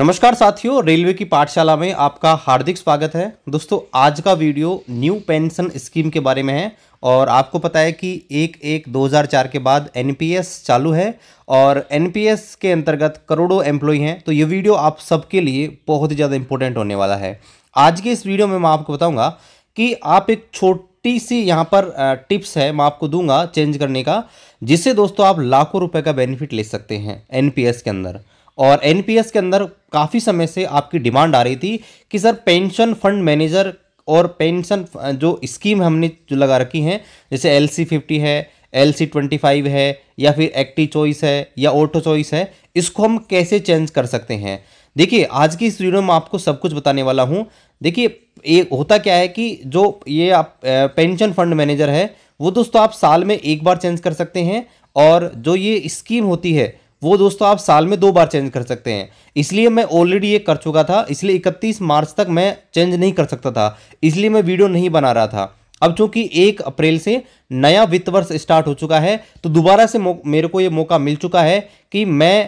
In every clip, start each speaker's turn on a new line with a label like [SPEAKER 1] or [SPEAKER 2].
[SPEAKER 1] नमस्कार साथियों रेलवे की पाठशाला में आपका हार्दिक स्वागत है दोस्तों आज का वीडियो न्यू पेंशन स्कीम के बारे में है और आपको पता है कि एक एक 2004 के बाद एनपीएस चालू है और एनपीएस के अंतर्गत करोड़ों एम्प्लॉय हैं तो ये वीडियो आप सबके लिए बहुत ही ज़्यादा इंपॉर्टेंट होने वाला है आज के इस वीडियो में मैं आपको बताऊँगा कि आप एक छोट छोटी सी यहाँ पर टिप्स है मैं आपको दूंगा चेंज करने का जिससे दोस्तों आप लाखों रुपए का बेनिफिट ले सकते हैं एनपीएस के अंदर और एनपीएस के अंदर काफ़ी समय से आपकी डिमांड आ रही थी कि सर पेंशन फंड मैनेजर और पेंशन जो स्कीम हमने जो लगा रखी हैं जैसे एल सी फिफ्टी है एल सी ट्वेंटी फाइव है या फिर एक्टिव चॉइस है या ऑटो चॉइस है इसको हम कैसे चेंज कर सकते हैं देखिए आज की इस वीडियो में आपको सब कुछ बताने वाला हूँ देखिए ये होता क्या है कि जो ये आप पेंशन फंड मैनेजर है वो दोस्तों आप साल में एक बार चेंज कर सकते हैं और जो ये स्कीम होती है वो दोस्तों आप साल में दो बार चेंज कर सकते हैं इसलिए मैं ऑलरेडी ये कर चुका था इसलिए 31 मार्च तक मैं चेंज नहीं कर सकता था इसलिए मैं वीडियो नहीं बना रहा था अब चूंकि एक अप्रैल से नया वित्त वर्ष स्टार्ट हो चुका है तो दोबारा से मेरे को ये मौका मिल चुका है कि मैं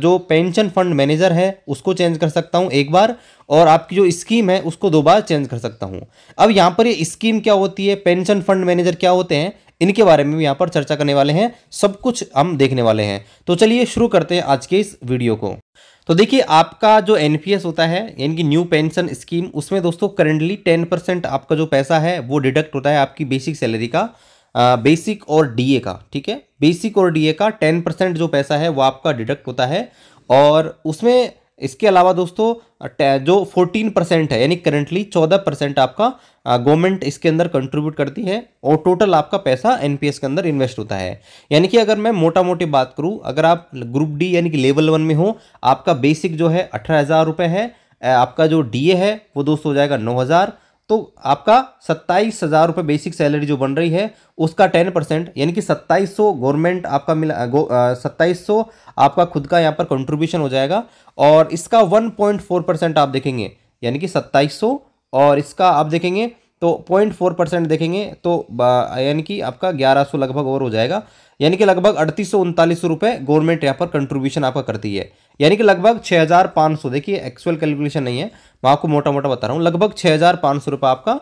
[SPEAKER 1] जो पेंशन फंड मैनेजर है उसको चेंज कर सकता हूँ एक बार और आपकी जो स्कीम है उसको दो बार चेंज कर सकता हूँ अब यहाँ पर ये स्कीम क्या होती है पेंशन फंड मैनेजर क्या होते हैं इनके बारे में भी यहाँ पर चर्चा करने वाले हैं सब कुछ हम देखने वाले हैं तो चलिए शुरू करते हैं आज के इस वीडियो को तो देखिए आपका जो एन होता है यानी कि न्यू पेंशन स्कीम उसमें दोस्तों करेंटली टेन परसेंट आपका जो पैसा है वो डिडक्ट होता है आपकी बेसिक सैलरी का बेसिक और डीए का ठीक है बेसिक और डीए का टेन परसेंट जो पैसा है वो आपका डिडक्ट होता है और उसमें इसके अलावा दोस्तों जो फोर्टीन परसेंट है यानी करंटली चौदह परसेंट आपका गवर्नमेंट इसके अंदर कंट्रीब्यूट करती है और टोटल आपका पैसा एनपीएस के अंदर इन्वेस्ट होता है यानी कि अगर मैं मोटा मोटी बात करूँ अगर आप ग्रुप डी यानी कि लेवल वन में हो आपका बेसिक जो है अठारह हज़ार रुपये है आपका जो डी है वो दोस्तों हो जाएगा नौ हज़ार तो आपका सत्ताईस हज़ार रुपये बेसिक सैलरी जो बन रही है उसका टेन परसेंट यानी कि सत्ताईस सौ गवर्नमेंट आपका मिला सत्ताईस सौ आपका खुद का यहाँ पर कंट्रीब्यूशन हो जाएगा और इसका वन पॉइंट फोर परसेंट आप देखेंगे यानी कि सत्ताईस सौ और इसका आप देखेंगे तो पॉइंट फोर परसेंट देखेंगे तो यानी कि आपका ग्यारह सौ लगभग और हो जाएगा यानी कि लगभग अड़तीस सौ उनतालीस रुपये गवर्नमेंट यहाँ पर कंट्रीब्यूशन आपका करती है यानी कि लगभग छः हज़ार पाँच सौ देखिए एक्चुअल कैलकुलेशन नहीं है मैं आपको मोटा मोटा बता रहा हूँ लगभग छः हज़ार पाँच सौ रुपये आपका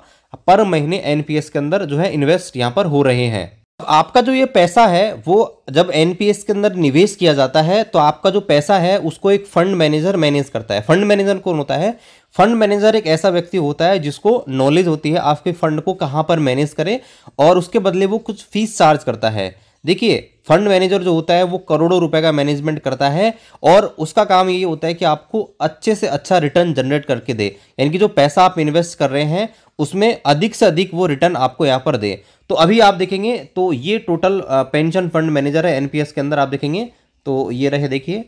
[SPEAKER 1] पर महीने एनपीएस के अंदर जो है इन्वेस्ट यहाँ पर हो रहे हैं आपका जो ये पैसा है वो जब एनपीएस के अंदर निवेश किया जाता है तो आपका जो पैसा है उसको एक फंड मैनेजर मैनेज करता है फंड मैनेजर कौन होता है फंड मैनेजर एक ऐसा व्यक्ति होता है जिसको नॉलेज होती है आपके फंड को कहाँ पर मैनेज करें और उसके बदले वो कुछ फीस चार्ज करता है देखिए फंड मैनेजर जो होता है वो करोड़ों रुपए का मैनेजमेंट करता है और उसका काम ये होता है कि आपको अच्छे से अच्छा रिटर्न जनरेट करके दे यानी कि जो पैसा आप इन्वेस्ट कर रहे हैं उसमें अधिक से अधिक वो रिटर्न आपको यहाँ पर दे तो अभी आप देखेंगे तो ये टोटल पेंशन फंड मैनेजर है एनपीएस के अंदर आप देखेंगे तो ये रहे देखिए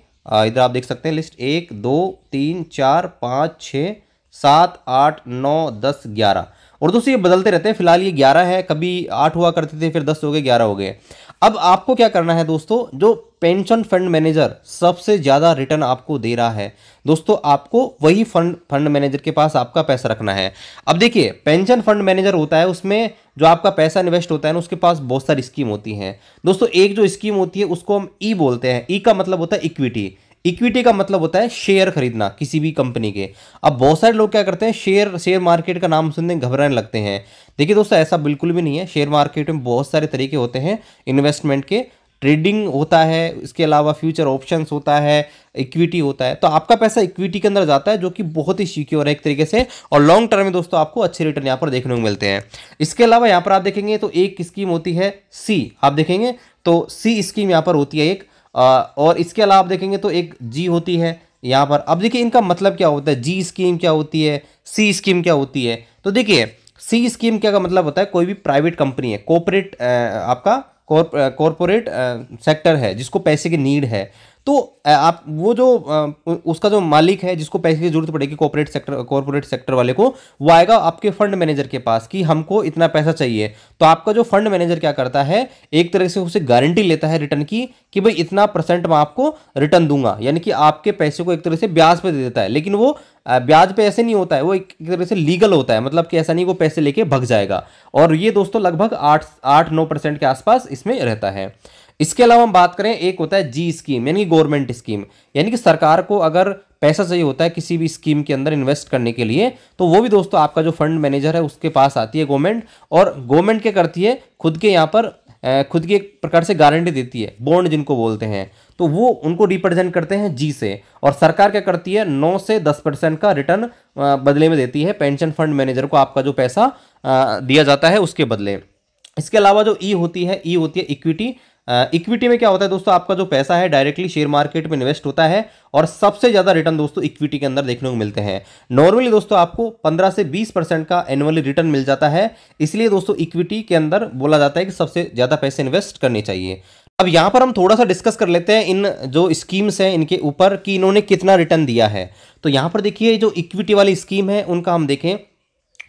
[SPEAKER 1] इधर आप देख सकते हैं लिस्ट एक दो तीन चार पाँच छः सात आठ नौ दस ग्यारह और दोस्तों ये बदलते रहते हैं फिलहाल ये ग्यारह है कभी आठ हुआ करते थे फिर दस हो गए ग्यारह हो गए अब आपको क्या करना है दोस्तों जो पेंशन फंड मैनेजर सबसे ज़्यादा रिटर्न आपको दे रहा है दोस्तों आपको वही फंड फंड मैनेजर के पास आपका पैसा रखना है अब देखिए पेंशन फंड मैनेजर होता है उसमें जो आपका पैसा इन्वेस्ट होता है ना उसके पास बहुत सारी स्कीम होती हैं दोस्तों एक जो स्कीम होती है उसको हम ई e बोलते हैं ई e का मतलब होता है इक्विटी इक्विटी का मतलब होता है शेयर खरीदना किसी भी कंपनी के अब बहुत सारे लोग क्या करते हैं शेयर शेयर मार्केट का नाम सुनने घबराने लगते हैं देखिए दोस्तों ऐसा बिल्कुल भी नहीं है शेयर मार्केट में बहुत सारे तरीके होते हैं इन्वेस्टमेंट के ट्रेडिंग होता है इसके अलावा फ्यूचर ऑप्शंस होता है इक्विटी होता है तो आपका पैसा इक्विटी के अंदर जाता है जो कि बहुत ही सिक्योर है एक तरीके से और लॉन्ग टर्म में दोस्तों आपको अच्छे रिटर्न यहाँ पर देखने को मिलते हैं इसके अलावा यहाँ पर आप देखेंगे तो एक स्कीम होती है सी आप देखेंगे तो सी स्कीम यहाँ पर होती है एक और इसके अलावा आप देखेंगे तो एक जी होती है यहाँ पर अब देखिए इनका मतलब क्या होता है जी स्कीम क्या होती है सी स्कीम क्या होती है तो देखिए सी स्कीम क्या का मतलब होता है कोई भी प्राइवेट कंपनी है कॉपोरेट आपका कॉरपोरेट सेक्टर है जिसको पैसे की नीड है तो आप वो जो उसका जो मालिक है जिसको पैसे की जरूरत पड़ेगी कॉपोरेट सेक्टर कॉर्पोरेट सेक्टर वाले को वो आएगा आपके फंड मैनेजर के पास कि हमको इतना पैसा चाहिए तो आपका जो फंड मैनेजर क्या करता है एक तरह से उसे गारंटी लेता है रिटर्न की कि भाई इतना परसेंट मैं आपको रिटर्न दूंगा यानी कि आपके पैसे को एक तरह से ब्याज पर दे देता है लेकिन वो ब्याज पे ऐसे नहीं होता है वो एक तरह से लीगल होता है मतलब कि ऐसा नहीं वो पैसे लेके भग जाएगा और ये दोस्तों लगभग आठ आठ नौ परसेंट के आसपास इसमें रहता है इसके अलावा हम बात करें एक होता है जी स्कीम यानी कि गवर्नमेंट स्कीम यानी कि सरकार को अगर पैसा चाहिए होता है किसी भी स्कीम के अंदर इन्वेस्ट करने के लिए तो वो भी दोस्तों आपका जो फंड मैनेजर है उसके पास आती है गवर्नमेंट और गवर्नमेंट क्या करती है खुद के यहाँ पर खुद की एक प्रकार से गारंटी देती है बॉन्ड जिनको बोलते हैं तो वो उनको रिप्रेजेंट करते हैं जी से और सरकार क्या करती है नौ से दस परसेंट का रिटर्न बदले में देती है पेंशन फंड मैनेजर को आपका जो पैसा दिया जाता है उसके बदले इसके अलावा जो ई e होती है ई e होती है इक्विटी इक्विटी में क्या होता है दोस्तों आपका जो पैसा है डायरेक्टली शेयर मार्केट में इन्वेस्ट होता है और सबसे ज़्यादा रिटर्न दोस्तों इक्विटी के अंदर देखने को मिलते हैं नॉर्मली दोस्तों आपको 15 से 20 परसेंट का एनुअली रिटर्न मिल जाता है इसलिए दोस्तों इक्विटी के अंदर बोला जाता है कि सबसे ज़्यादा पैसे इन्वेस्ट करने चाहिए अब यहां पर हम थोड़ा सा डिस्कस कर लेते हैं इन जो स्कीम्स हैं इनके ऊपर कि इन्होंने कितना रिटर्न दिया है तो यहां पर देखिए जो इक्विटी वाली स्कीम है उनका हम देखें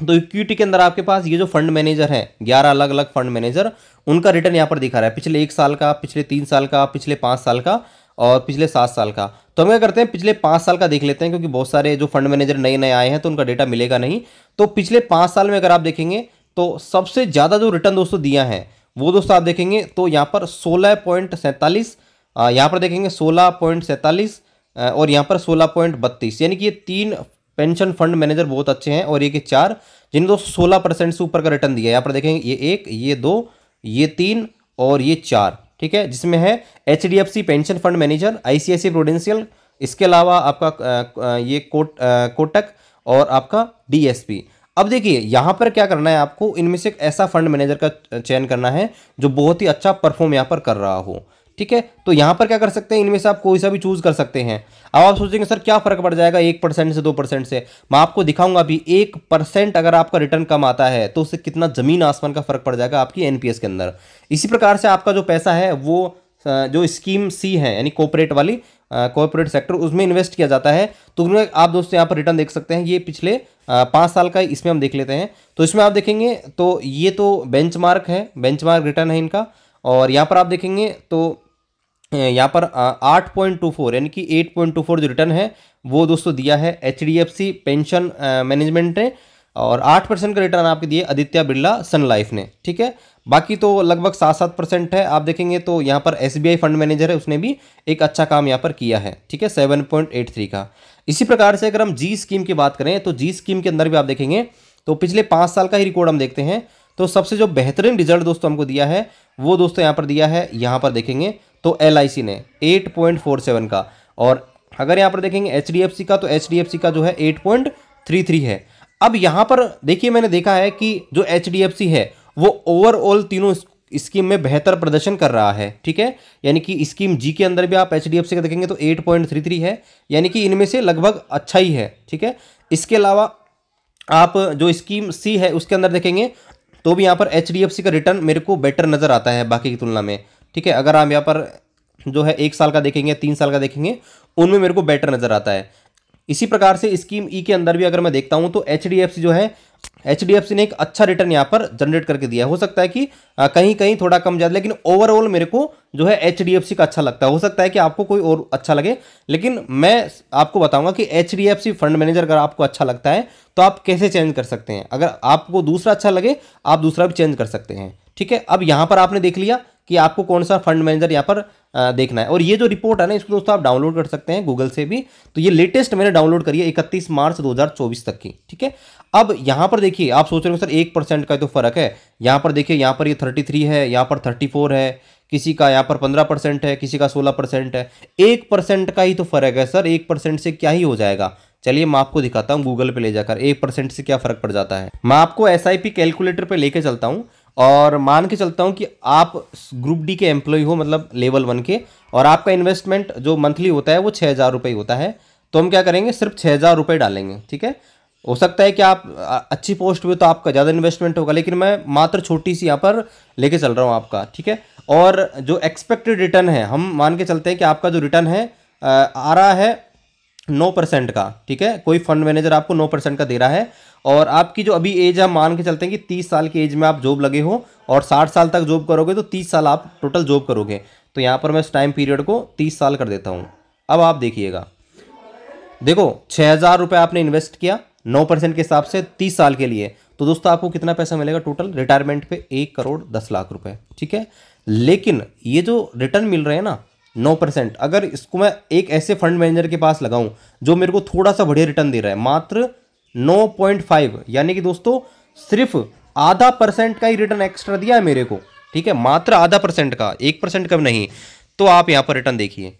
[SPEAKER 1] तो इक्विटी के अंदर आपके पास ये जो फंड मैनेजर है ग्यारह अलग अलग फंड मैनेजर उनका रिटर्न यहाँ पर दिखा रहा है पिछले एक साल का पिछले तीन साल का पिछले पाँच साल का और पिछले सात साल का तो हम क्या करते हैं पिछले पाँच साल का देख लेते हैं क्योंकि बहुत सारे जो फंड मैनेजर नए नए आए हैं तो उनका डेटा मिलेगा नहीं तो पिछले पाँच साल में अगर आप देखेंगे तो सबसे ज़्यादा जो रिटर्न दोस्तों दिया है वो दोस्तों आप देखेंगे तो यहाँ पर सोलह पॉइंट सैंतालीस यहाँ पर देखेंगे सोलह पॉइंट सैंतालीस और यहाँ पर सोलह पॉइंट बत्तीस यानी कि ये तीन पेंशन फंड मैनेजर बहुत अच्छे हैं और एक चार जिन्हें दोस्तों सोलह परसेंट से ऊपर का रिटर्न दिया है यहाँ पर देखेंगे ये एक ये दो ये तीन और ये चार ठीक है जिसमें है H D F C pension fund manager I C I C prudential इसके अलावा आपका ये कोट कोटक और आपका डी एस पी अब देखिए यहाँ पर क्या करना है आपको इनमें से एक ऐसा फंड मैनेजर का चयन करना है जो बहुत ही अच्छा परफॉर्म यहाँ पर कर रहा हो ठीक है तो यहाँ पर क्या कर सकते हैं इनमें से आप कोई सा भी चूज़ कर सकते हैं अब आप सोचेंगे सर क्या फर्क पड़ जाएगा एक परसेंट से दो परसेंट से मैं आपको दिखाऊंगा अभी एक परसेंट अगर आपका रिटर्न कम आता है तो उससे कितना जमीन आसमान का फर्क पड़ जाएगा आपकी एनपीएस के अंदर इसी प्रकार से आपका जो पैसा है वो जो स्कीम सी है यानी कॉपोरेट वाली कॉपोरेट सेक्टर उसमें इन्वेस्ट किया जाता है तो आप दोस्तों यहाँ पर रिटर्न देख सकते हैं ये पिछले पाँच साल का इसमें हम देख लेते हैं तो इसमें आप देखेंगे तो ये तो बेंचमार्क है बेंचमार्क रिटर्न है इनका और यहाँ पर आप देखेंगे तो यहाँ पर आठ पॉइंट टू फोर यानी कि एट पॉइंट टू फोर जो रिटर्न है वो दोस्तों दिया है H D F C pension management ने और आठ परसेंट का रिटर्न आपके दिए आदित्य बिरला सन लाइफ ने ठीक है बाकी तो लगभग सात सात परसेंट है आप देखेंगे तो यहाँ पर एस फंड मैनेजर है उसने भी एक अच्छा काम यहाँ पर किया है ठीक है सेवन पॉइंट एट थ्री का इसी प्रकार से अगर हम जी स्कीम की बात करें तो जी स्कीम के अंदर भी आप देखेंगे तो पिछले पाँच साल का ही रिकॉर्ड हम देखते हैं तो सबसे जो बेहतरीन रिजल्ट दोस्तों हमको दिया है वो दोस्तों यहाँ पर दिया है यहाँ पर देखेंगे तो एल ने एट का और अगर यहाँ पर देखेंगे एच का तो एच का जो है एट है अब यहाँ पर देखिए मैंने देखा है कि जो एच है वो ओवरऑल तीनों स्कीम में बेहतर प्रदर्शन कर रहा है ठीक है यानी कि स्कीम जी के अंदर भी आप एच डी का देखेंगे तो 8.33 है यानी कि इनमें से लगभग अच्छा ही है ठीक है इसके अलावा आप जो स्कीम सी है उसके अंदर देखेंगे तो भी यहाँ पर एच का रिटर्न मेरे को बेटर नज़र आता है बाकी की तुलना में ठीक है अगर आप यहाँ पर जो है एक साल का देखेंगे तीन साल का देखेंगे उनमें मेरे को बेटर नज़र आता है इसी प्रकार से स्कीम ई e के अंदर भी अगर मैं देखता हूँ तो एच जो है एच ने एक अच्छा रिटर्न यहाँ पर जनरेट करके दिया हो सकता है कि कहीं कहीं थोड़ा कम ज़्यादा लेकिन ओवरऑल मेरे को जो है एच का अच्छा लगता है हो सकता है कि आपको कोई और अच्छा लगे लेकिन मैं आपको बताऊंगा कि एच फंड मैनेजर अगर आपको अच्छा लगता है तो आप कैसे चेंज कर सकते हैं अगर आपको दूसरा अच्छा लगे आप दूसरा भी चेंज कर सकते हैं ठीक है अब यहाँ पर आपने देख लिया कि आपको कौन सा फंड मैनेजर यहाँ पर देखना है और ये जो रिपोर्ट है ना इसको दोस्तों आप डाउनलोड कर सकते हैं गूगल से भी तो ये लेटेस्ट मैंने डाउनलोड करी है इकतीस मार्च 2024 तक की ठीक है अब यहाँ पर देखिए आप सोच रहे हो सर एक परसेंट का तो फर्क है यहाँ पर देखिए यहाँ पर ये थर्टी थ्री है यहाँ पर थर्टी फोर है किसी का यहाँ पर पंद्रह परसेंट है किसी का सोलह परसेंट है एक परसेंट का ही तो फर्क है सर एक परसेंट से क्या ही हो जाएगा चलिए मैं आपको दिखाता हूँ गूगल पे ले जाकर एक परसेंट से क्या फर्क पड़ जाता है मैं आपको एस कैलकुलेटर पर लेके चलता हूँ और मान के चलता हूँ कि आप ग्रुप डी के एम्प्लॉय हो मतलब लेवल वन के और आपका इन्वेस्टमेंट जो मंथली होता है वो छः हज़ार रुपये होता है तो हम क्या करेंगे सिर्फ छः हज़ार रुपये डालेंगे ठीक है हो सकता है कि आप अच्छी पोस्ट में तो आपका ज़्यादा इन्वेस्टमेंट होगा लेकिन मैं मात्र छोटी सी यहाँ पर लेके चल रहा हूँ आपका ठीक है और जो एक्सपेक्टेड रिटर्न है हम मान के चलते हैं कि आपका जो रिटर्न है आ रहा है नौ परसेंट का ठीक है कोई फंड मैनेजर आपको नौ परसेंट का दे रहा है और आपकी जो अभी एज है मान के चलते हैं कि तीस साल की एज में आप जॉब लगे हो और साठ साल तक जॉब करोगे तो तीस साल आप टोटल जॉब करोगे तो यहाँ पर मैं इस टाइम पीरियड को तीस साल कर देता हूँ अब आप देखिएगा देखो छः हज़ार रुपये आपने इन्वेस्ट किया नौ परसेंट के हिसाब से तीस साल के लिए तो दोस्तों आपको कितना पैसा मिलेगा टोटल रिटायरमेंट पे एक करोड़ दस लाख रुपए ठीक है लेकिन ये जो रिटर्न मिल रहे हैं ना नौ परसेंट अगर इसको मैं एक ऐसे फंड मैनेजर के पास लगाऊं जो मेरे को थोड़ा सा बढ़िया रिटर्न दे रहा है मात्र 9.5 यानी कि दोस्तों सिर्फ आधा परसेंट का ही रिटर्न एक्स्ट्रा दिया है मेरे को ठीक है मात्र आधा परसेंट का एक परसेंट कब नहीं तो आप यहाँ पर रिटर्न देखिए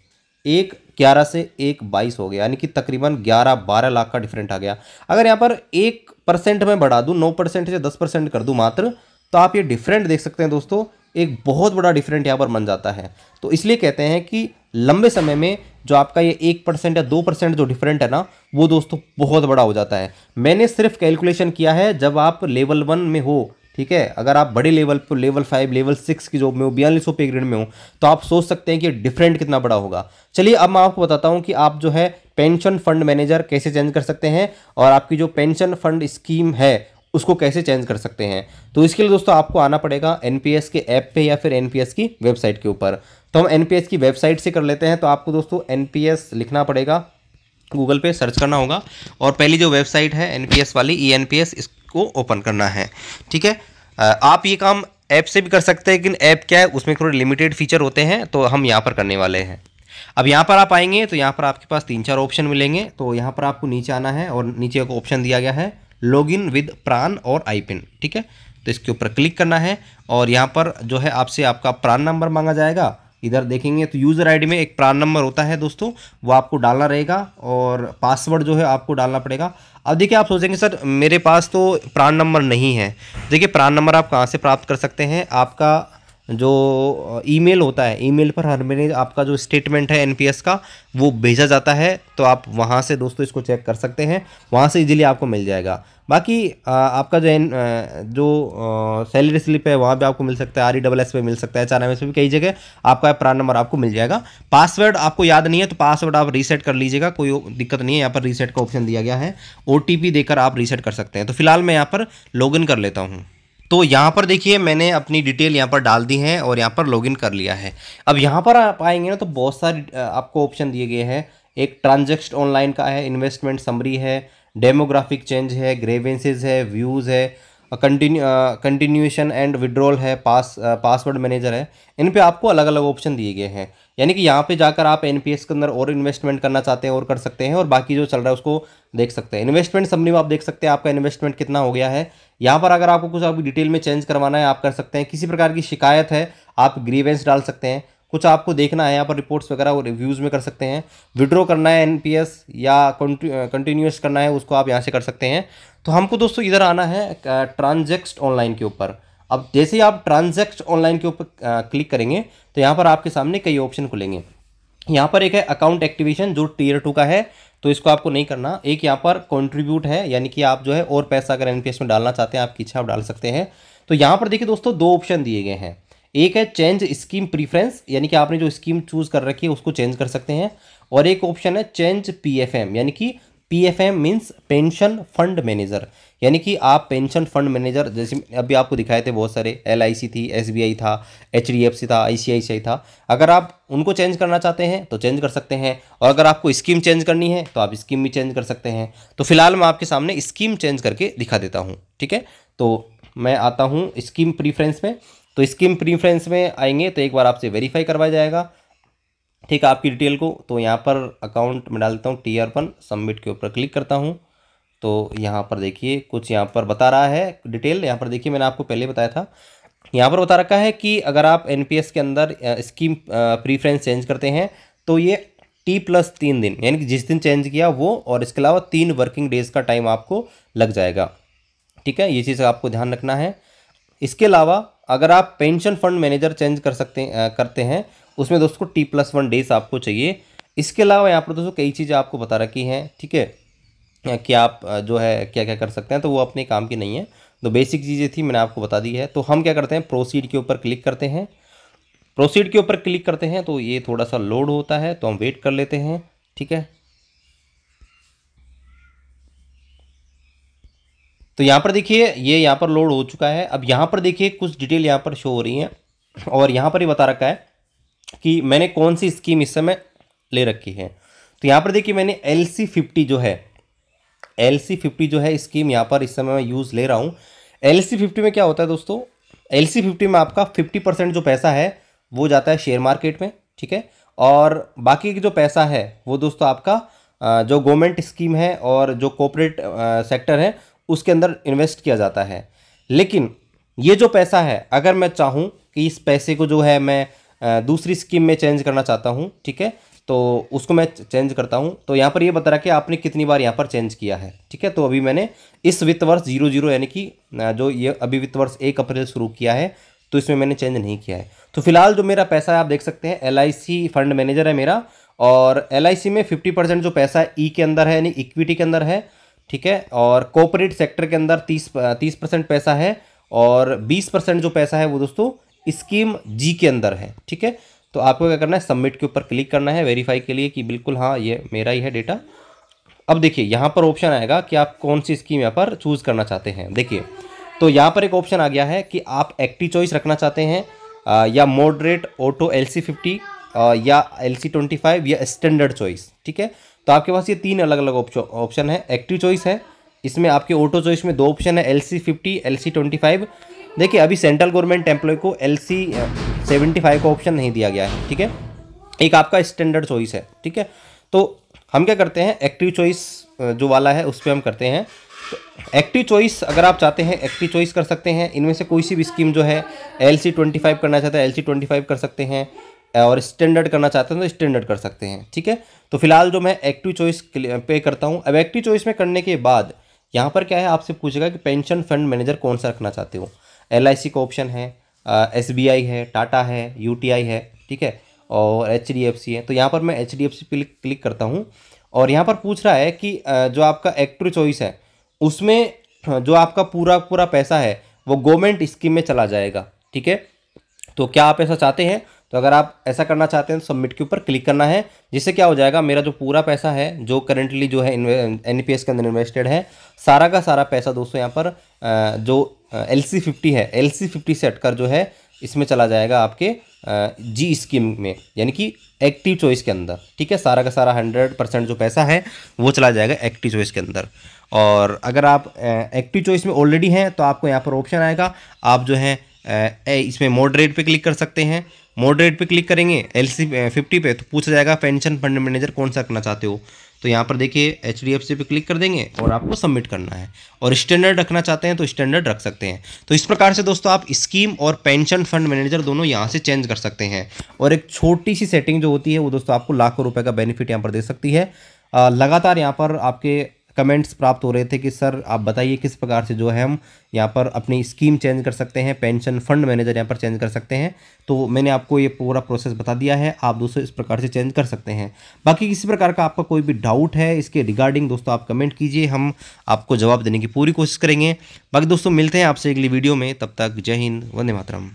[SPEAKER 1] एक ग्यारह से एक बाईस हो गया यानी कि तकरीबन ग्यारह बारह लाख का डिफरेंट आ गया अगर यहाँ पर एक परसेंट में बढ़ा दूँ नौ परसेंट से दस परसेंट कर दूँ मात्र तो आप ये डिफरेंट देख सकते हैं दोस्तों एक बहुत बड़ा डिफरेंट यहाँ पर बन जाता है तो इसलिए कहते हैं कि लंबे समय में जो आपका ये एक परसेंट या दो परसेंट जो डिफरेंट है ना वो दोस्तों बहुत बड़ा हो जाता है मैंने सिर्फ कैलकुलेशन किया है जब आप लेवल वन में हो ठीक है अगर आप बड़े लेवल पर लेवल फाइव लेवल सिक्स की जॉब में हो बयालीस पे ग्रेड में हो तो आप सोच सकते हैं कि डिफरेंट कितना बड़ा होगा चलिए अब मैं आपको बताता हूँ कि आप जो है पेंशन फंड मैनेजर कैसे चेंज कर सकते हैं और आपकी जो पेंशन फंड स्कीम है उसको कैसे चेंज कर सकते हैं तो इसके लिए दोस्तों आपको आना पड़ेगा एन के ऐप पे या फिर एन की वेबसाइट के ऊपर तो हम एन की वेबसाइट से कर लेते हैं तो आपको दोस्तों एन लिखना पड़ेगा गूगल पे सर्च करना होगा और पहली जो वेबसाइट है एन वाली ई एन इसको ओपन करना है ठीक है आप ये काम ऐप से भी कर सकते हैं लेकिन ऐप क्या है उसमें थोड़े लिमिटेड फीचर होते हैं तो हम यहाँ पर करने वाले हैं अब यहाँ पर आप आएंगे तो यहाँ पर आपके पास तीन चार ऑप्शन मिलेंगे तो यहाँ पर आपको नीचे आना है और नीचे एक ऑप्शन दिया गया है लॉग इन विद प्रान और आई पिन ठीक है तो इसके ऊपर क्लिक करना है और यहाँ पर जो है आपसे आपका प्रान नंबर मांगा जाएगा इधर देखेंगे तो यूज़र आईडी में एक प्रान नंबर होता है दोस्तों वो आपको डालना रहेगा और पासवर्ड जो है आपको डालना पड़ेगा अब देखिए आप सोचेंगे सर मेरे पास तो प्रान नंबर नहीं है देखिए प्रान नंबर आप कहाँ से प्राप्त कर सकते हैं आपका जो ईमेल होता है ईमेल पर हर महीने आपका जो स्टेटमेंट है एनपीएस का वो भेजा जाता है तो आप वहाँ से दोस्तों इसको चेक कर सकते हैं वहाँ से इजीली आपको मिल जाएगा बाकी आपका जो एन जो सैलरी स्लिप है वहाँ पे आपको मिल सकता है आर ई डबल एस पे मिल सकता है चार एम एस पे भी कई जगह आपका प्रान नंबर आपको मिल जाएगा पासवर्ड आपको याद नहीं है तो पासवर्ड आप रीसेट कर लीजिएगा कोई दिक्कत नहीं है यहाँ पर रीसेट का ऑप्शन दिया गया है ओ देकर आप रीसेट कर सकते हैं तो फिलहाल मैं यहाँ पर इन कर लेता हूँ तो यहाँ पर देखिए मैंने अपनी डिटेल यहाँ पर डाल दी है और यहाँ पर लॉगिन कर लिया है अब यहाँ पर आप आएंगे ना तो बहुत सारे आपको ऑप्शन दिए गए हैं एक ट्रांजेक्ट ऑनलाइन का है इन्वेस्टमेंट समरी है डेमोग्राफिक चेंज है ग्रेवेंसेज है व्यूज़ है कंटिन्यू कंटिन्यूशन एंड विड्रॉल है पास पासवर्ड मैनेजर है इन पे आपको अलग अलग ऑप्शन दिए गए हैं यानी कि यहाँ पे जाकर आप एन के अंदर और इन्वेस्टमेंट करना चाहते हैं और कर सकते हैं और बाकी जो चल रहा है उसको देख सकते हैं इन्वेस्टमेंट सबने में आप देख सकते हैं आपका इन्वेस्टमेंट कितना हो गया है यहाँ पर अगर आपको कुछ आपकी डिटेल में चेंज करवाना है आप कर सकते हैं किसी प्रकार की शिकायत है आप ग्रीवेंस डाल सकते हैं कुछ आपको देखना है यहाँ पर रिपोर्ट्स वगैरह वो रिव्यूज़ में कर सकते हैं विड्रॉ करना है एनपीएस या कंटिन्यूस करना है उसको आप यहाँ से कर सकते हैं तो हमको दोस्तों इधर आना है ट्रांजेक्ट ऑनलाइन के ऊपर अब जैसे ही आप ट्रांजेक्ट ऑनलाइन के ऊपर क्लिक करेंगे तो यहाँ पर आपके सामने कई ऑप्शन खुलेंगे यहाँ पर एक है अकाउंट एक्टिवेशन जो टीयर टू का है तो इसको आपको नहीं करना एक यहाँ पर कॉन्ट्रीब्यूट है यानी कि आप जो है और पैसा अगर एन में डालना चाहते हैं आपकी इच्छा आप डाल सकते हैं तो यहाँ पर देखिए दोस्तों दो ऑप्शन दिए गए हैं एक है चेंज स्कीम प्रीफ्रेंस यानी कि आपने जो स्कीम चूज़ कर रखी है उसको चेंज कर सकते हैं और एक ऑप्शन है चेंज पीएफएम यानी कि PFM means pension fund manager यानी कि आप पेंशन फंड मैनेजर जैसे अभी आपको दिखाए थे बहुत सारे एलआईसी थी एसबीआई था एचडीएफसी था आईसीआईसीआई था अगर आप उनको चेंज करना चाहते हैं तो चेंज कर सकते हैं और अगर आपको स्कीम चेंज करनी है तो आप स्कीम भी चेंज कर सकते हैं तो फिलहाल मैं आपके सामने स्कीम चेंज करके दिखा देता हूँ ठीक है तो मैं आता हूँ स्कीम प्रीफ्रेंस में तो स्कीम प्रीफ्रेंस में आएंगे तो एक बार आपसे वेरीफाई करवाया जाएगा ठीक है आपकी डिटेल को तो यहाँ पर अकाउंट में डालता हूँ टी आरपन सबमिट के ऊपर क्लिक करता हूँ तो यहाँ पर देखिए कुछ यहाँ पर बता रहा है डिटेल यहाँ पर देखिए मैंने आपको पहले बताया था यहाँ पर बता रखा है कि अगर आप एन के अंदर स्कीम प्रीफ्रेंस चेंज करते हैं तो ये टी प्लस तीन दिन यानी कि जिस दिन चेंज किया वो और इसके अलावा तीन वर्किंग डेज़ का टाइम आपको लग जाएगा ठीक है ये चीज़ आपको ध्यान रखना है इसके अलावा अगर आप पेंशन फंड मैनेजर चेंज कर सकते आ, करते हैं उसमें दोस्तों टी प्लस वन डेज आपको चाहिए इसके अलावा यहाँ पर दोस्तों कई चीज़ें आपको बता रखी हैं ठीक है कि आप जो है क्या क्या कर सकते हैं तो वो अपने काम की नहीं है तो बेसिक चीज़ें थी मैंने आपको बता दी है तो हम क्या करते हैं प्रोसीड के ऊपर क्लिक करते हैं प्रोसीड के ऊपर क्लिक करते हैं तो ये थोड़ा सा लोड होता है तो हम वेट कर लेते हैं ठीक है तो यहाँ पर देखिए ये यहाँ पर लोड हो चुका है अब यहाँ पर देखिए कुछ डिटेल यहाँ पर शो हो रही है और यहाँ पर ये बता रखा है कि मैंने कौन सी स्कीम इस समय ले रखी है तो यहाँ पर देखिए मैंने एल सी फिफ्टी जो है एल सी फिफ्टी जो है स्कीम यहाँ पर इस समय मैं यूज़ ले रहा हूँ एल सी फिफ्टी में क्या होता है दोस्तों एल सी फिफ्टी में आपका फिफ्टी परसेंट जो पैसा है वो जाता है शेयर मार्केट में ठीक है और बाकी जो पैसा है वो दोस्तों आपका जो गवर्नमेंट स्कीम है और जो कॉपरेट सेक्टर है उसके अंदर इन्वेस्ट किया जाता है लेकिन ये जो पैसा है अगर मैं चाहूँ कि इस पैसे को जो है मैं दूसरी स्कीम में चेंज करना चाहता हूँ ठीक है तो उसको मैं चेंज करता हूँ तो यहाँ पर ये यह बता रहा कि आपने कितनी बार यहाँ पर चेंज किया है ठीक है तो अभी मैंने इस वित्त वर्ष जीरो जीरो यानी कि जो ये अभी वित्त वर्ष एक अप्रैल शुरू किया है तो इसमें मैंने चेंज नहीं किया है तो फिलहाल जो मेरा पैसा है आप देख सकते हैं एल फंड मैनेजर है मेरा और एल में फिफ्टी परसेंट जो पैसा ई e के अंदर है यानी इक्विटी के अंदर है ठीक है और कॉपरेट सेक्टर के अंदर तीस तीस परसेंट पैसा है और बीस परसेंट जो पैसा है वो दोस्तों स्कीम जी के अंदर है ठीक है तो आपको क्या करना है सबमिट के ऊपर क्लिक करना है वेरीफाई के लिए कि बिल्कुल हाँ ये मेरा ही है डेटा अब देखिए यहाँ पर ऑप्शन आएगा कि आप कौन सी स्कीम यहाँ पर चूज़ करना चाहते हैं देखिए तो यहाँ पर एक ऑप्शन आ गया है कि आप एक्टिव चॉइस रखना चाहते हैं या moderate auto L C fifty या एल सी ट्वेंटी फाइव या स्टैंडर्ड चॉइस ठीक है तो आपके पास ये तीन अलग अलग ऑप्शन है एक्टिव चॉइस है इसमें आपके ऑटो चॉइस में दो ऑप्शन है L C fifty L C twenty five देखिए अभी सेंट्रल गवर्नमेंट एम्प्लॉय को एल सी सेवेंटी फाइव का ऑप्शन नहीं दिया गया है ठीक है एक आपका स्टैंडर्ड चॉइस है ठीक है तो हम क्या करते हैं एक्टिव चॉइस जो वाला है उस पर हम करते हैं एक्टिव चॉइस अगर आप चाहते हैं एक्टिव चॉइस कर सकते हैं इनमें से कोई सी भी स्कीम जो है एल सी ट्वेंटी फाइव करना चाहते हैं एल सी ट्वेंटी फाइव कर सकते हैं और स्टैंडर्ड करना चाहते हैं तो स्टैंडर्ड कर सकते हैं ठीक है तो फिलहाल जो मैं एक्टिव चॉइस पे करता हूँ अब एक्टिव चॉइस में करने के बाद यहाँ पर क्या है आपसे पूछेगा कि पेंशन फंड मैनेजर कौन सा रखना चाहते हो एल का ऑप्शन है एस है टाटा है यू है ठीक है और एच है तो यहाँ पर मैं एच डी पे क्लिक करता हूँ और यहाँ पर पूछ रहा है कि जो आपका एक्टिव चॉइस है उसमें जो आपका पूरा पूरा पैसा है वो गवर्नमेंट स्कीम में चला जाएगा ठीक है तो क्या आप ऐसा चाहते हैं तो अगर आप ऐसा करना चाहते हैं तो सबमिट के ऊपर क्लिक करना है जिससे क्या हो जाएगा मेरा जो पूरा पैसा है जो करेंटली जो है एन के अंदर इन्वेस्टेड है सारा का सारा पैसा दोस्तों यहाँ पर जो एल सी फिफ्टी है एल सी फिफ्टी से कर जो है इसमें चला जाएगा आपके जी स्कीम में यानी कि एक्टिव चॉइस के अंदर ठीक है सारा का सारा हंड्रेड परसेंट जो पैसा है वो चला जाएगा एक्टिव चॉइस के अंदर और अगर आप एक्टिव चॉइस में ऑलरेडी हैं तो आपको यहाँ पर ऑप्शन आएगा आप जो है इसमें मॉडरेट पे क्लिक कर सकते हैं मॉडरेट पे क्लिक करेंगे एल सी फिफ्टी पे तो पूछा जाएगा पेंशन फंड मैनेजर कौन सा करना चाहते हो तो यहाँ पर देखिए एच डी एफ सी पे क्लिक कर देंगे और आपको सबमिट करना है और स्टैंडर्ड रखना चाहते हैं तो स्टैंडर्ड रख सकते हैं तो इस प्रकार से दोस्तों आप स्कीम और पेंशन फंड मैनेजर दोनों यहाँ से चेंज कर सकते हैं और एक छोटी सी सेटिंग जो होती है वो दोस्तों आपको लाखों रुपये का बेनिफिट यहाँ पर दे सकती है लगातार यहाँ पर आपके कमेंट्स प्राप्त हो रहे थे कि सर आप बताइए किस प्रकार से जो है हम यहाँ पर अपनी स्कीम चेंज कर सकते हैं पेंशन फंड मैनेजर यहाँ पर चेंज कर सकते हैं तो मैंने आपको ये पूरा प्रोसेस बता दिया है आप दोस्तों इस प्रकार से चेंज कर सकते हैं बाकी किसी प्रकार का आपका कोई भी डाउट है इसके रिगार्डिंग दोस्तों आप कमेंट कीजिए हम आपको जवाब देने की पूरी कोशिश करेंगे बाकी दोस्तों मिलते हैं आपसे अगली वीडियो में तब तक जय हिंद वंदे मातरम